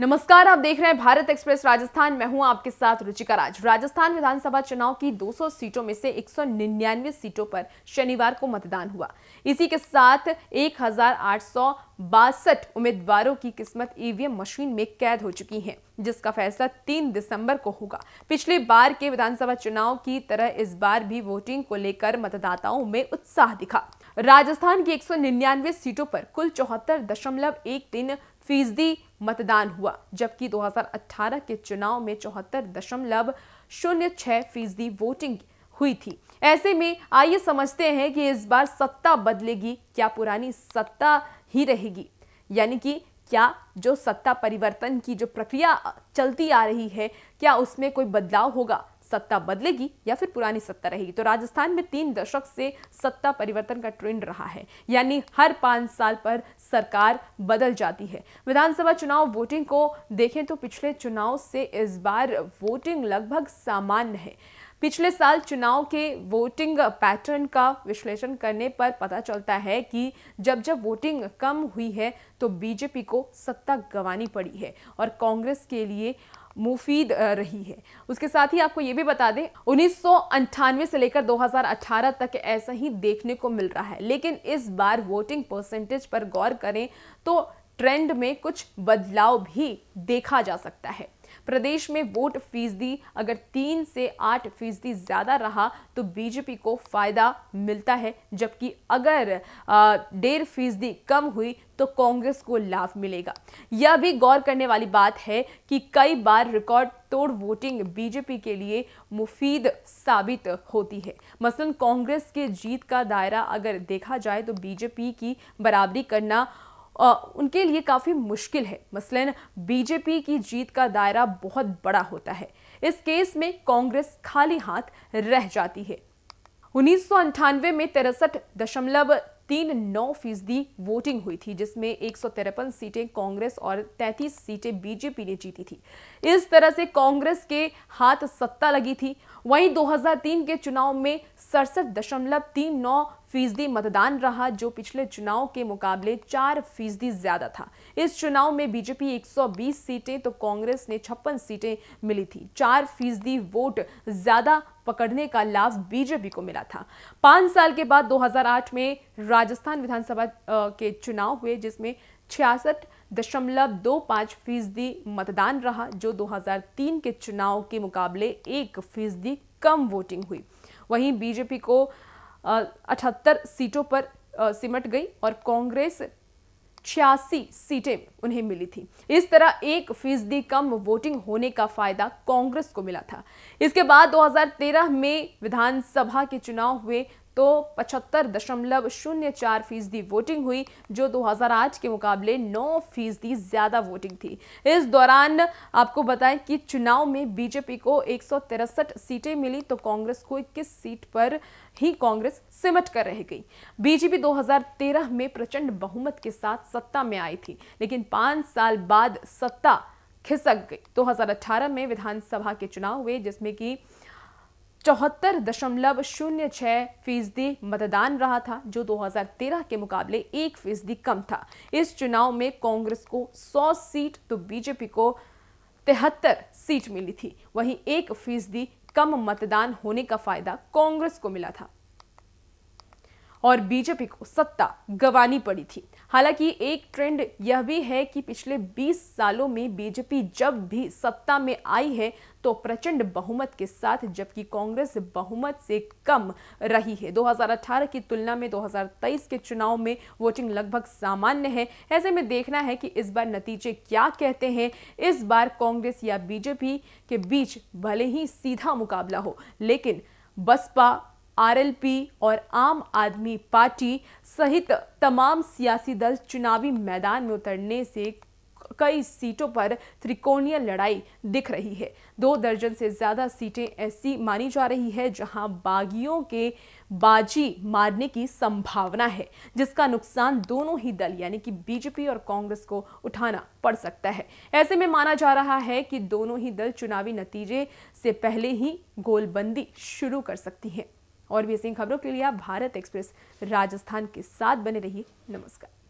नमस्कार आप देख रहे हैं भारत एक्सप्रेस राजस्थान मैं हूं आपके साथ रुचिका राज राजस्थान विधानसभा चुनाव की 200 सीटों में से 199 सीटों पर शनिवार को मतदान हुआ इसी के साथ एक उम्मीदवारों की किस्मत ईवीएम मशीन में कैद हो चुकी है जिसका फैसला 3 दिसंबर को होगा पिछली बार के विधानसभा चुनाव की तरह इस बार भी वोटिंग को लेकर मतदाताओं में उत्साह दिखा राजस्थान की एक सीटों पर कुल चौहत्तर दशमलव एक तीन फीसदी मतदान हुआ जबकि 2018 के चुनाव में चौहत्तर दशमलव शून्य छह फीसदी वोटिंग हुई थी ऐसे में आइए समझते हैं कि इस बार सत्ता बदलेगी क्या पुरानी सत्ता ही रहेगी यानी कि क्या जो सत्ता परिवर्तन की जो प्रक्रिया चलती आ रही है क्या उसमें कोई बदलाव होगा सत्ता बदलेगी या फिर पुरानी सत्ता रहेगी तो राजस्थान में तीन दशक से सत्ता परिवर्तन का ट्रेंड रहा है यानी हर पांच साल पर सरकार बदल जाती है विधानसभा चुनाव वोटिंग को देखें तो पिछले चुनाव से इस बार वोटिंग लगभग सामान्य है पिछले साल चुनाव के वोटिंग पैटर्न का विश्लेषण करने पर पता चलता है कि जब जब वोटिंग कम हुई है तो बीजेपी को सत्ता गंवानी पड़ी है और कांग्रेस के लिए मुफीद रही है उसके साथ ही आपको ये भी बता दें उन्नीस से लेकर 2018 तक ऐसा ही देखने को मिल रहा है लेकिन इस बार वोटिंग परसेंटेज पर गौर करें तो ट्रेंड में कुछ बदलाव भी देखा जा सकता है प्रदेश में वोट फीसदी अगर तीन से आठ फीसदी ज़्यादा रहा तो बीजेपी को फ़ायदा मिलता है जबकि अगर डेढ़ फीसदी कम हुई तो कांग्रेस को लाभ मिलेगा यह भी गौर करने वाली बात है कि कई बार रिकॉर्ड तोड़ वोटिंग बीजेपी के लिए मुफीद साबित होती है मसलन कांग्रेस के जीत का दायरा अगर देखा जाए तो बीजेपी की बराबरी करना उनके लिए काफ़ी मुश्किल है मसलन बीजेपी की जीत का दायरा बहुत बड़ा होता है इस केस में कांग्रेस खाली हाथ रह जाती है उन्नीस में तिरसठ दशमलव तीन नौ फीसदी वोटिंग हुई थी जिसमें एक सीटें कांग्रेस और 33 सीटें बीजेपी ने जीती थी इस तरह से कांग्रेस के हाथ सत्ता लगी थी वहीं 2003 के चुनाव में सड़सठ दशमलव तीन नौ फीसदी मतदान रहा जो पिछले चुनाव के मुकाबले चार फीसदी ज्यादा था इस चुनाव में बीजेपी 120 सीटें तो कांग्रेस ने छप्पन सीटें मिली थी चार फीसदी वोट ज्यादा पकड़ने का लाभ बीजेपी को मिला था पांच साल के बाद 2008 में राजस्थान विधानसभा के चुनाव हुए जिसमें छियासठ दशमलव दो पाँच फीसदी मतदान रहा जो 2003 के चुनाव के मुकाबले एक फीसदी कम वोटिंग हुई वहीं बीजेपी को अठहत्तर सीटों पर सिमट गई और कांग्रेस छियासी सीटें उन्हें मिली थी इस तरह एक फीसदी कम वोटिंग होने का फायदा कांग्रेस को मिला था इसके बाद 2013 में विधानसभा के चुनाव हुए तो पचहत्तर दशमलव शून्य चार फीसदी वोटिंग हुई जो 2008 के मुकाबले 9 फीसदी ज़्यादा वोटिंग थी इस दौरान आपको बताएं कि चुनाव में बीजेपी को एक सीटें मिली तो कांग्रेस को इक्कीस सीट पर ही कांग्रेस सिमट कर रह गई बीजेपी 2013 में प्रचंड बहुमत के साथ सत्ता में आई थी लेकिन पाँच साल बाद सत्ता खिसक गई 2018 में विधानसभा के चुनाव हुए जिसमें कि चौहत्तर दशमलव शून्य छः फीसदी मतदान रहा था जो 2013 के मुकाबले एक फीसदी कम था इस चुनाव में कांग्रेस को 100 सीट तो बीजेपी को तिहत्तर सीट मिली थी वहीं एक फीसदी कम मतदान होने का फायदा कांग्रेस को मिला था और बीजेपी को सत्ता गंवानी पड़ी थी हालांकि एक ट्रेंड यह भी है कि पिछले 20 सालों में बीजेपी जब भी सत्ता में आई है तो प्रचंड बहुमत के साथ जबकि कांग्रेस बहुमत से कम रही है 2018 की तुलना में 2023 के चुनाव में वोटिंग लगभग सामान्य है ऐसे में देखना है कि इस बार नतीजे क्या कहते हैं इस बार कांग्रेस या बीजेपी के बीच भले ही सीधा मुकाबला हो लेकिन बसपा आरएलपी और आम आदमी पार्टी सहित तमाम सियासी दल चुनावी मैदान में उतरने से कई सीटों पर त्रिकोणीय लड़ाई दिख रही है दो दर्जन से ज़्यादा सीटें ऐसी मानी जा रही है जहां बागियों के बाजी मारने की संभावना है जिसका नुकसान दोनों ही दल यानी कि बीजेपी और कांग्रेस को उठाना पड़ सकता है ऐसे में माना जा रहा है कि दोनों ही दल चुनावी नतीजे से पहले ही गोलबंदी शुरू कर सकती हैं और भी ऐसी खबरों के लिए आप भारत एक्सप्रेस राजस्थान के साथ बने रहिए नमस्कार